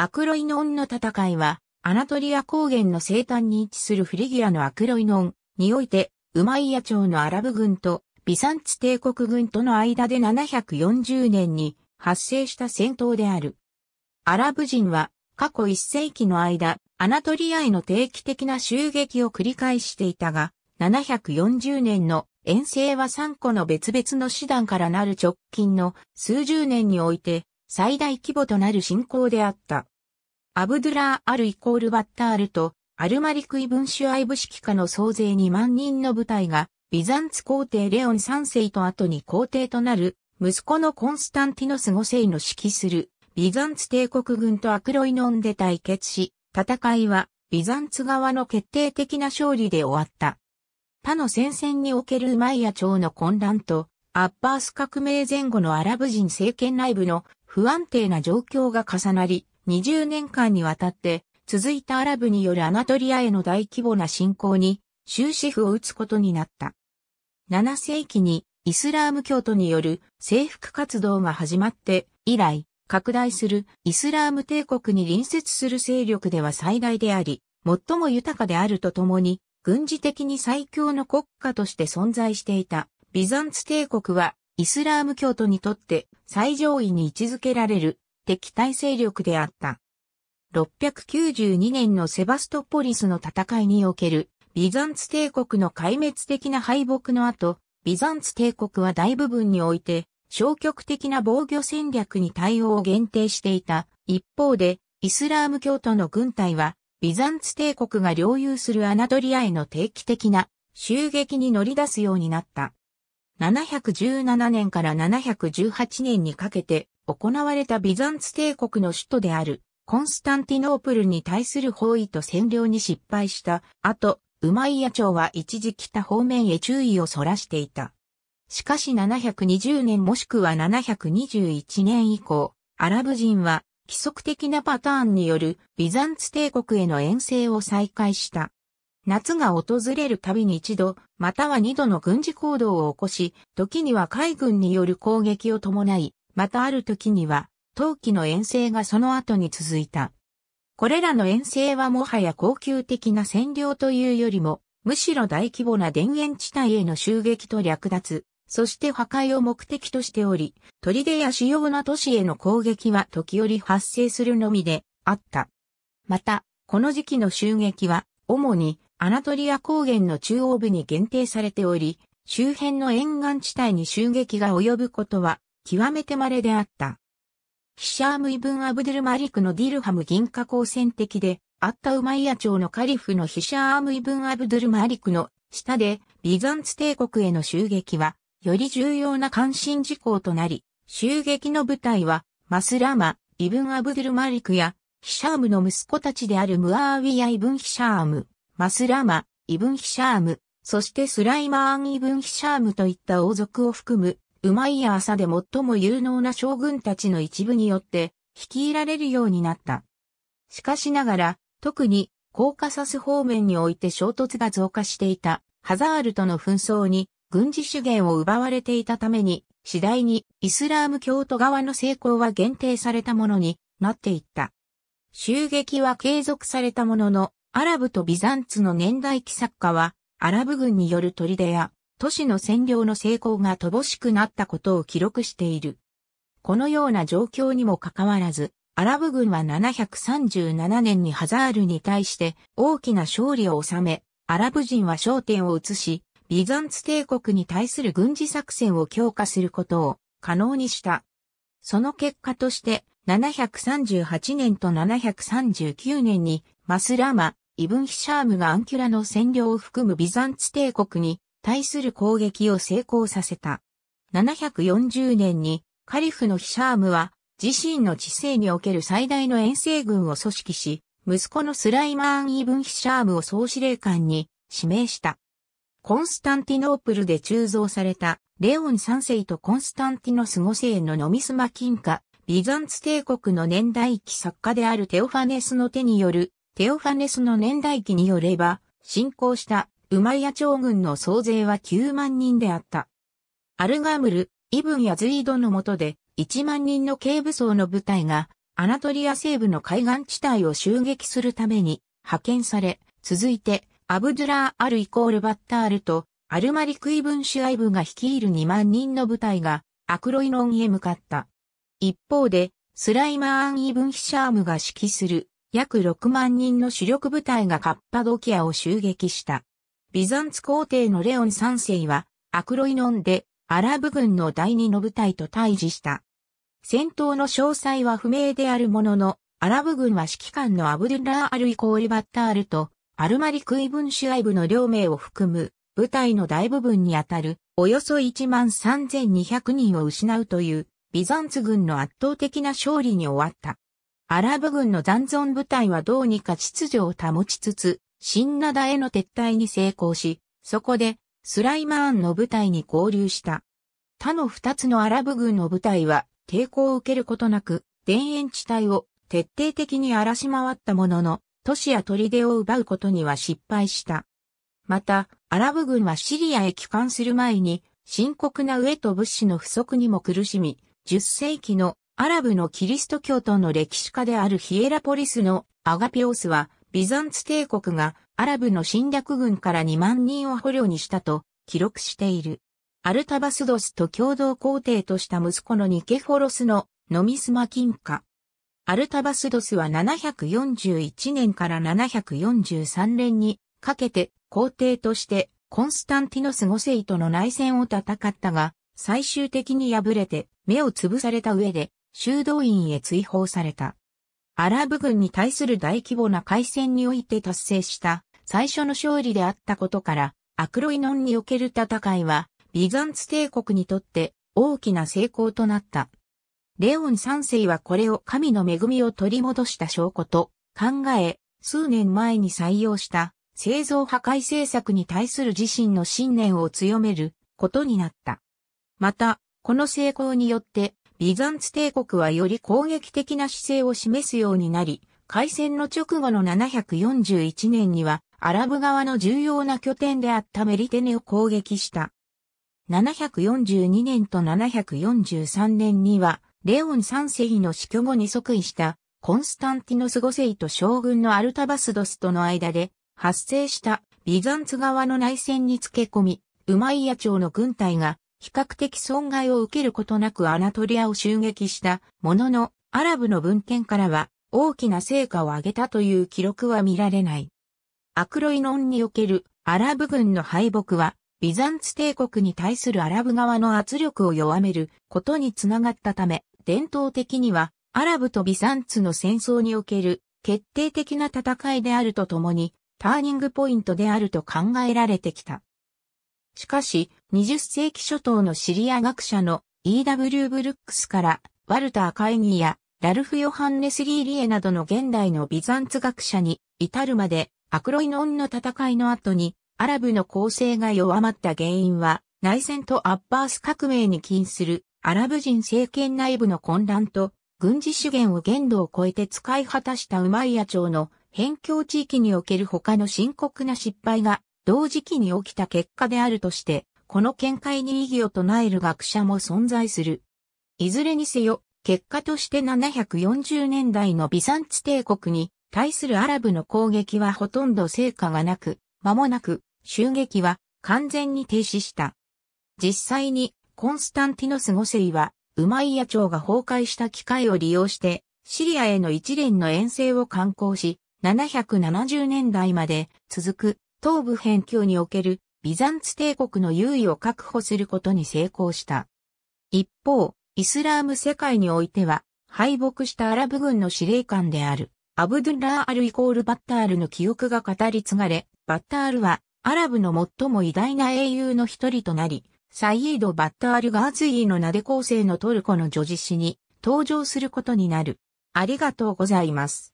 アクロイノンの戦いは、アナトリア高原の西端に位置するフリギアのアクロイノンにおいて、ウマイヤ朝のアラブ軍とビサンツ帝国軍との間で740年に発生した戦闘である。アラブ人は過去1世紀の間、アナトリアへの定期的な襲撃を繰り返していたが、740年の遠征は3個の別々の手段からなる直近の数十年において最大規模となる信仰であった。アブドゥラー・アルイコール・バッタールとアルマリクイ・ブンシュアイブ指揮下の総勢2万人の部隊がビザンツ皇帝レオン3世と後に皇帝となる息子のコンスタンティノス5世の指揮するビザンツ帝国軍とアクロイノンで対決し、戦いはビザンツ側の決定的な勝利で終わった。他の戦線におけるウマイヤ朝の混乱と、アッバース革命前後のアラブ人政権内部の不安定な状況が重なり、20年間にわたって続いたアラブによるアナトリアへの大規模な侵攻に終止符を打つことになった。7世紀にイスラーム教徒による征服活動が始まって以来、拡大するイスラーム帝国に隣接する勢力では最大であり、最も豊かであるとともに、軍事的に最強の国家として存在していたビザンツ帝国はイスラーム教徒にとって最上位に位置づけられる敵対勢力であった。692年のセバストポリスの戦いにおけるビザンツ帝国の壊滅的な敗北の後、ビザンツ帝国は大部分において消極的な防御戦略に対応を限定していた。一方で、イスラーム教徒の軍隊は、ビザンツ帝国が領有するアナドリアへの定期的な襲撃に乗り出すようになった。717年から718年にかけて行われたビザンツ帝国の首都であるコンスタンティノープルに対する包囲と占領に失敗した後、ウマイヤ朝は一時北方面へ注意をそらしていた。しかし720年もしくは721年以降、アラブ人は規則的なパターンによるビザンツ帝国への遠征を再開した。夏が訪れるたびに一度、または二度の軍事行動を起こし、時には海軍による攻撃を伴い、またある時には、陶器の遠征がその後に続いた。これらの遠征はもはや高級的な占領というよりも、むしろ大規模な田園地帯への襲撃と略奪、そして破壊を目的としており、砦や主要な都市への攻撃は時折発生するのみであった。また、この時期の襲撃は、主にアナトリア高原の中央部に限定されており、周辺の沿岸地帯に襲撃が及ぶことは極めて稀であった。ヒシャーム・イブン・アブゥル・マリクのディルハム銀河光線的で、あったウマイヤ朝のカリフのヒシャーム・イブン・アブドゥル・マリクの下で、ビザンツ帝国への襲撃は、より重要な関心事項となり、襲撃の部隊は、マスラマ、イブン・アブドゥル・マリクや、ヒシャームの息子たちであるムアーウィア・イブン・ヒシャーム、マスラマ、イブンヒシャーム、そしてスライマーン・イブンヒシャームといった王族を含む、ウマイヤーサで最も有能な将軍たちの一部によって、率いられるようになった。しかしながら、特に、コーカサス方面において衝突が増加していた、ハザールとの紛争に、軍事資源を奪われていたために、次第にイスラーム教徒側の成功は限定されたものになっていった。襲撃は継続されたものの、アラブとビザンツの年代記作家は、アラブ軍による砦や都市の占領の成功が乏しくなったことを記録している。このような状況にもかかわらず、アラブ軍は737年にハザールに対して大きな勝利を収め、アラブ人は焦点を移し、ビザンツ帝国に対する軍事作戦を強化することを可能にした。その結果として、738年と739年にマスラマ、イブンヒシャームがアンキュラの占領を含むビザンツ帝国に対する攻撃を成功させた。740年にカリフのヒシャームは自身の知性における最大の遠征軍を組織し、息子のスライマーン・イブン・ヒシャームを総司令官に指名した。コンスタンティノープルで鋳造されたレオン3世とコンスタンティノス5世のノミスマ金貨、ビザンツ帝国の年代記作家であるテオファネスの手によるテオファネスの年代記によれば、侵攻したウマイヤ朝軍の総勢は9万人であった。アルガムル、イブンやズイードの下で1万人の軽武装の部隊がアナトリア西部の海岸地帯を襲撃するために派遣され、続いてアブドゥラー・アルイコール・バッタールとアルマリク・イブン・シュアイブが率いる2万人の部隊がアクロイノンへ向かった。一方でスライマーン・イブン・ヒシャームが指揮する約6万人の主力部隊がカッパドキアを襲撃した。ビザンツ皇帝のレオン3世は、アクロイノンでアラブ軍の第二の部隊と対峙した。戦闘の詳細は不明であるものの、アラブ軍は指揮官のアブドゥラー・アル・イコール・バッタールと、アルマリクイブン・シュアイブの両名を含む、部隊の大部分にあたる、およそ1万3200人を失うという、ビザンツ軍の圧倒的な勝利に終わった。アラブ軍の残存部隊はどうにか秩序を保ちつつ、新灘への撤退に成功し、そこでスライマーンの部隊に合流した。他の二つのアラブ軍の部隊は抵抗を受けることなく、田園地帯を徹底的に荒らし回ったものの、都市や砦を奪うことには失敗した。また、アラブ軍はシリアへ帰還する前に、深刻な飢えと物資の不足にも苦しみ、10世紀のアラブのキリスト教徒の歴史家であるヒエラポリスのアガピオスは、ビザンツ帝国がアラブの侵略軍から2万人を捕虜にしたと記録している。アルタバスドスと共同皇帝とした息子のニケフォロスのノミスマ金貨。アルタバスドスは741年から743年にかけて皇帝としてコンスタンティノス5世との内戦を戦ったが、最終的に敗れて目を潰された上で修道院へ追放された。アラブ軍に対する大規模な海戦において達成した最初の勝利であったことから、アクロイノンにおける戦いは、ビザンツ帝国にとって大きな成功となった。レオン三世はこれを神の恵みを取り戻した証拠と考え、数年前に採用した製造破壊政策に対する自身の信念を強めることになった。また、この成功によってビザンツ帝国はより攻撃的な姿勢を示すようになり、開戦の直後の741年にはアラブ側の重要な拠点であったメリテネを攻撃した。742年と743年には、レオン3世の死去後に即位したコンスタンティノス五世と将軍のアルタバスドスとの間で発生したビザンツ側の内戦につけ込み、ウマイヤ朝の軍隊が比較的損害を受けることなくアナトリアを襲撃したものの、アラブの文献からは大きな成果を上げたという記録は見られない。アクロイノンにおけるアラブ軍の敗北は、ビザンツ帝国に対するアラブ側の圧力を弱めることにつながったため、伝統的にはアラブとビザンツの戦争における決定的な戦いであるとともに、ターニングポイントであると考えられてきた。しかし、20世紀初頭のシリア学者の E.W. ブルックスから、ワルター会議やラルフ・ヨハンネス・リーリエなどの現代のビザンツ学者に至るまで、アクロイノンの戦いの後に、アラブの構成が弱まった原因は、内戦とアッバース革命に起因するアラブ人政権内部の混乱と、軍事資源を限度を超えて使い果たしたウマイヤ朝の辺境地域における他の深刻な失敗が同時期に起きた結果であるとして、この見解に異議を唱える学者も存在する。いずれにせよ、結果として740年代のビサンツ帝国に対するアラブの攻撃はほとんど成果がなく、間もなく襲撃は完全に停止した。実際にコンスタンティノス5世はウマイヤ朝が崩壊した機会を利用してシリアへの一連の遠征を敢行し、770年代まで続く東部辺境におけるビザンツ帝国の優位を確保することに成功した。一方、イスラーム世界においては、敗北したアラブ軍の司令官である、アブドゥラー・アルイコール・バッタールの記憶が語り継がれ、バッタールは、アラブの最も偉大な英雄の一人となり、サイード・バッタール・ガーズイーの名で構成のトルコの女児詩に登場することになる。ありがとうございます。